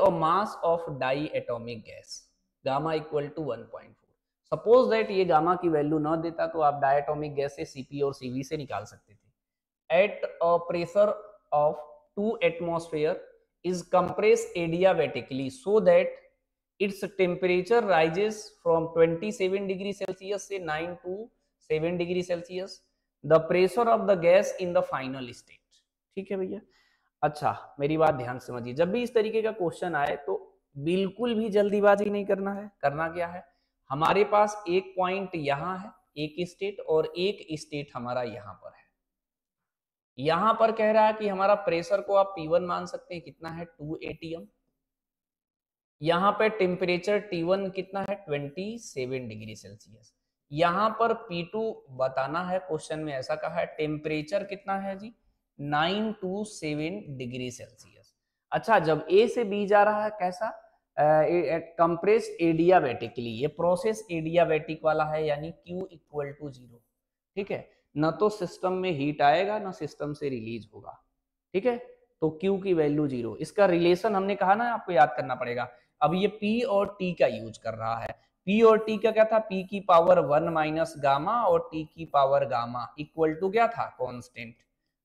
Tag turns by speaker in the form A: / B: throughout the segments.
A: or mass of diatomic gas gamma equal to 1.4 suppose that ये gamma की value ना देता तो आप डायटोमिक गैस से सीपी और सीवी से निकाल सकते थे at a pressure of two atmosphere is compress adiabatically so that its temperature rises from 27 degree Celsius से 9 two 7 degree Celsius the pressure of the gas in the final state ठीक है भैया अच्छा मेरी बात ध्यान समझिए जब भी इस तरीके का क्वेश्चन आए तो बिल्कुल भी जल्दीबाजी नहीं करना है करना क्या है हमारे पास एक पॉइंट यहां है एक स्टेट और एक स्टेट हमारा यहां पर है यहां पर कह रहा है कि हमारा प्रेशर को आप P1 मान सकते हैं कितना है 2 एटीएम यहां पर टेम्परेचर T1 कितना है 27 डिग्री सेल्सियस यहां पर P2 बताना है क्वेश्चन में ऐसा कहा है टेम्परेचर कितना है जी nine two seven degree Celsius अच्छा जब ए से बी जा रहा है कैसा कंप्रेस एडियाबैटिकली ये प्रोसेस एडियाबैटिक वाला है यानी Q इक्वल टू जीरो ठीक है ना तो सिस्टम में हीट आएगा ना सिस्टम से रिलीज होगा ठीक है तो Q की वैल्यू जीरो इसका रिलेशन हमने कहा ना आपको याद करना पड़ेगा अब ये P और T का यूज कर रहा है P और T का क्या था P की पावर वन माइनस गामा और T की पावर गामा इक्वल टू क्या था कॉन्स्टेंट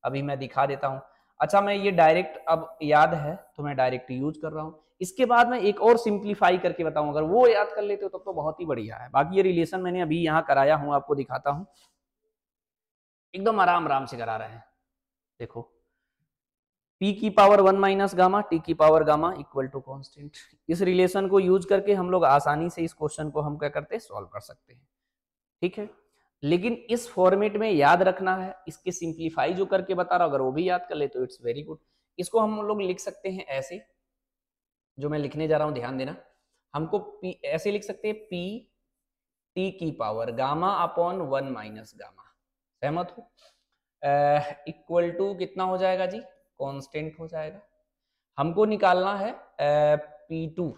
A: अभी मैं दिखा देता हूँ अच्छा मैं ये डायरेक्ट अब याद है तो मैं डायरेक्ट यूज कर रहा हूँ इसके बाद मैं एक और सिंप्लीफाई करके बताऊं अगर वो याद कर लेते हो तब तो, तो बहुत ही बढ़िया है बाकी ये रिलेशन मैंने अभी यहाँ कराया हूँ आपको दिखाता हूँ एकदम आराम आराम से करा रहे हैं देखो p की power one minus gamma T की power gamma equal to constant इस रिलेशन को यूज करके हम लोग आसानी से इस क्वेश्चन को हम क्या करते हैं सॉल्व कर सकते हैं ठीक है लेकिन इस फॉर्मेट में याद रखना है इसके सिंप्लीफाई जो करके बता रहा हूं अगर वो भी याद कर ले तो इट्स वेरी गुड इसको हम लोग लिख सकते हैं ऐसे जो मैं लिखने जा रहा हूं ध्यान देना हमको पी ऐसे लिख सकते हैं पी टी की power gamma upon one minus gamma सहमत हो इक्वल टू कितना हो जाएगा जी कांस्टेंट हो जाएगा हमको निकालना है पी टू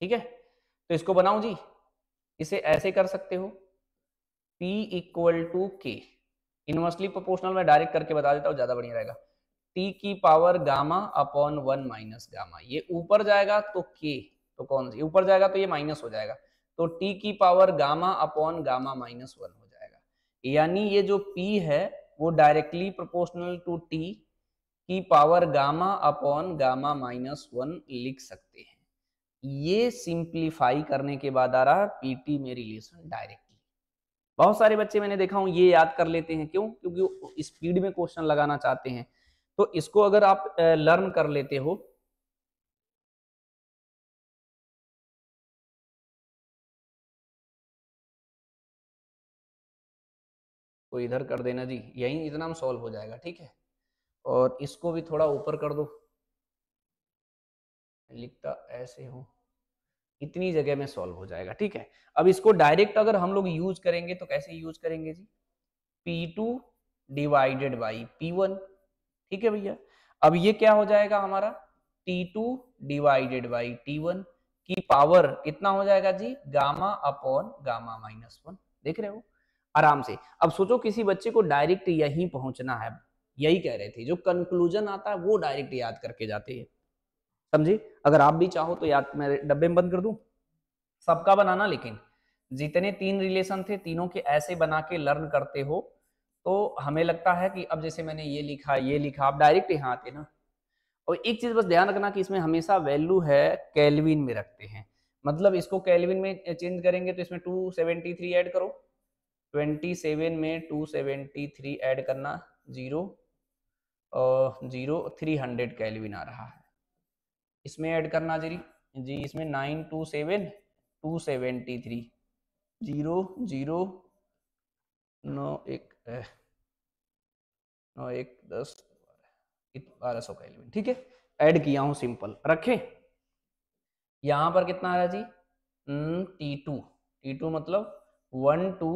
A: ठीक है तो इसको बनाऊ जी इसे ऐसे कर सकते हो P इक्वल टू के इनवर्सली प्रोपोर्शनल में डायरेक्ट करके बता देता हूँ ज्यादा बढ़िया रहेगा टी की power gamma upon one minus gamma ये ऊपर जाएगा तो के तो कौन सी ऊपर जाएगा तो ये माइनस हो जाएगा तो टी की power gamma upon gamma minus one हो जाएगा यानी ये जो पी है वो डायरेक्टली प्रोपोर्शनल टू टी की power gamma upon gamma minus one लिख सकते हैं ये सिंप्लीफाई करने के बाद आ रहा पी टी में रिलेशन डायरेक्ट बहुत सारे बच्चे मैंने देखा हूँ ये याद कर लेते हैं क्यों क्योंकि वो स्पीड में क्वेश्चन लगाना चाहते हैं तो इसको अगर आप लर्न कर लेते हो तो इधर कर देना जी यही इतना हम सॉल्व हो जाएगा ठीक है और इसको भी थोड़ा ऊपर कर दो लिखता ऐसे हूं इतनी जगह में सॉल्व हो जाएगा ठीक है अब इसको डायरेक्ट अगर हम लोग यूज करेंगे तो कैसे यूज करेंगे जी P two divided by P one ठीक है भैया अब ये क्या हो जाएगा हमारा T two divided by T one की पावर कितना हो जाएगा जी gamma upon gamma minus one देख रहे हो आराम से अब सोचो किसी बच्चे को डायरेक्ट यही पहुंचना है यही कह रहे थे जो कंक्लूजन आता है वो डायरेक्ट याद करके जाते हैं समझी अगर आप भी चाहो तो याद मैं डब्बे में बंद कर दूं सबका बनाना लेकिन जितने तीन रिलेशन थे तीनों के ऐसे बना के लर्न करते हो तो हमें लगता है कि अब जैसे मैंने ये लिखा ये लिखा आप डायरेक्ट यहाँ आते ना और एक चीज बस ध्यान रखना कि इसमें हमेशा वैल्यू है कैलविन में रखते हैं मतलब इसको कैलविन में चेंज करेंगे तो इसमें थ्री ऐड करो सेवन में थ्री ऐड करना zero zero three hundred kelvin आ रहा है इसमें ऐड करना जी जी इसमें nine two seven two seventy three zero zero नौ एक नौ एक दस बारह सौ का एलिमेंट ठीक है ऐड किया हूं सिंपल रखें यहां पर कितना आ रहा जी हम्म, टी टू टी टू मतलब one two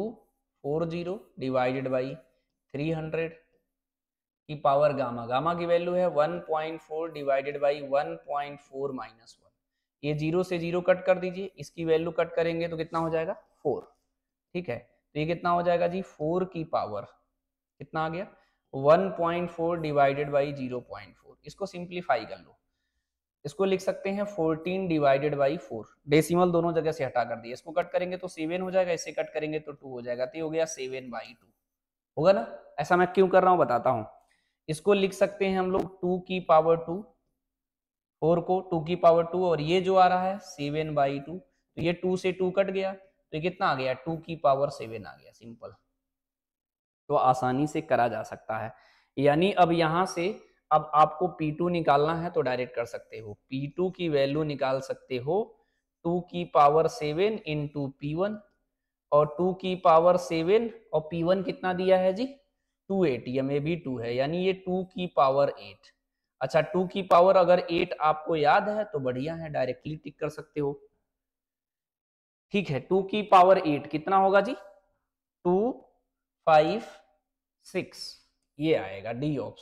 A: four zero divided by three hundred की पावर गामा गामा की वैल्यू है 1.4 डिवाइडेड बाय 1.4 माइनस वन ये जीरो से जीरो कट कर दीजिए इसकी वैल्यू कट करेंगे तो कितना हो जाएगा फोर ठीक है तो ये कितना हो जाएगा जी फोर की पावर कितना आ गया 1.4 डिवाइडेड बाई 0.4 इसको सिंप्लीफाई कर लो इसको लिख सकते हैं 14 डिवाइडेड बाई 4 डेसिमल दोनों जगह से हटा कर दिए इसको कट करेंगे तो 7 हो जाएगा इसे कट करेंगे तो 2 हो जाएगा तो हो गया 7 बाई टू होगा ना ऐसा मैं क्यों कर रहा हूँ बताता हूँ इसको लिख सकते हैं हम लोग टू की पावर टू फोर को टू की पावर टू और ये जो आ रहा है सेवन बाई टू तो ये टू से टू कट गया तो ये कितना आ गया टू की पावर सेवन आ गया सिंपल तो आसानी से करा जा सकता है यानी अब यहाँ से अब आपको P2 निकालना है तो डायरेक्ट कर सकते हो P2 की वैल्यू निकाल सकते हो 2 की पावर 7 इन पी और 2 की पावर 7 और P1 कितना दिया है जी टू एट ये भी टू है यानी ये टू की पावर एट अच्छा टू की पावर अगर एट आपको याद है तो बढ़िया है डायरेक्टली टिक कर सकते हो ठीक है टू की पावर एट कितना होगा जी टू फाइव सिक्स ये आएगा डी ऑप्शन